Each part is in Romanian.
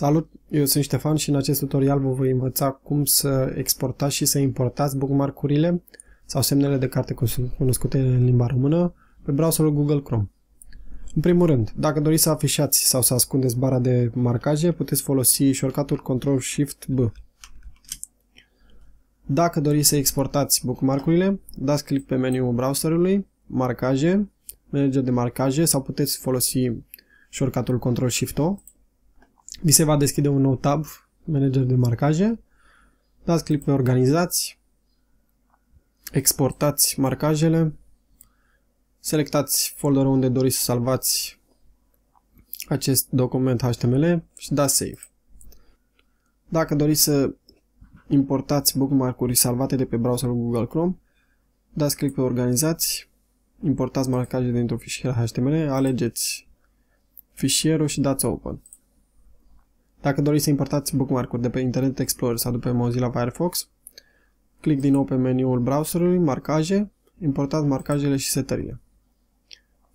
Salut, eu sunt Ștefan și în acest tutorial vă voi învăța cum să exportați și să importați bookmark-urile sau semnele de carte cunoscute în limba română pe browserul Google Chrome. În primul rând, dacă doriți să afișați sau să ascundeți bara de marcaje, puteți folosi șorcatul Ctrl-Shift-B. Dacă doriți să exportați bookmark-urile, dați click pe meniul browserului, marcaje, manager de marcaje sau puteți folosi șorcatul Ctrl-Shift-O vi se va deschide un nou tab, manager de marcaje. Dați click pe organizați, exportați marcajele, selectați folderul unde doriți să salvați acest document HTML și dați save. Dacă doriți să importați bookmark-uri salvate de pe browserul Google Chrome, dați click pe organizați, importați marcaje dintr-un fișier HTML, alegeți fișierul și dați open. Dacă doriți să importați bookmark-uri de pe Internet Explorer sau de pe Mozilla Firefox, clic din nou pe meniul browserului, marcaje, importați marcajele și setările.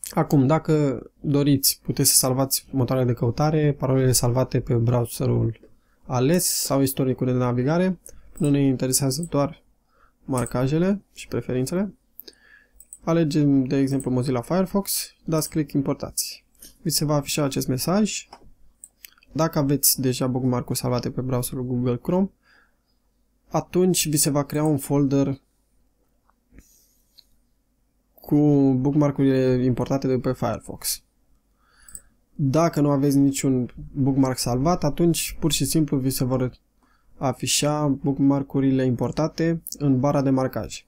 Acum, dacă doriți, puteți să salvați motoarele de căutare, parolele salvate pe browserul ales sau istoricul de navigare. Nu ne interesează doar marcajele și preferințele. Alegem, de exemplu, Mozilla Firefox, dați click Importați. Vi se va afișa acest mesaj dacă aveți deja bookmark-ul salvate pe browserul Google Chrome, atunci vi se va crea un folder cu bookmark-urile importate de pe Firefox. Dacă nu aveți niciun bookmark salvat, atunci pur și simplu vi se vor afișa bookmark-urile importate în bara de marcaj.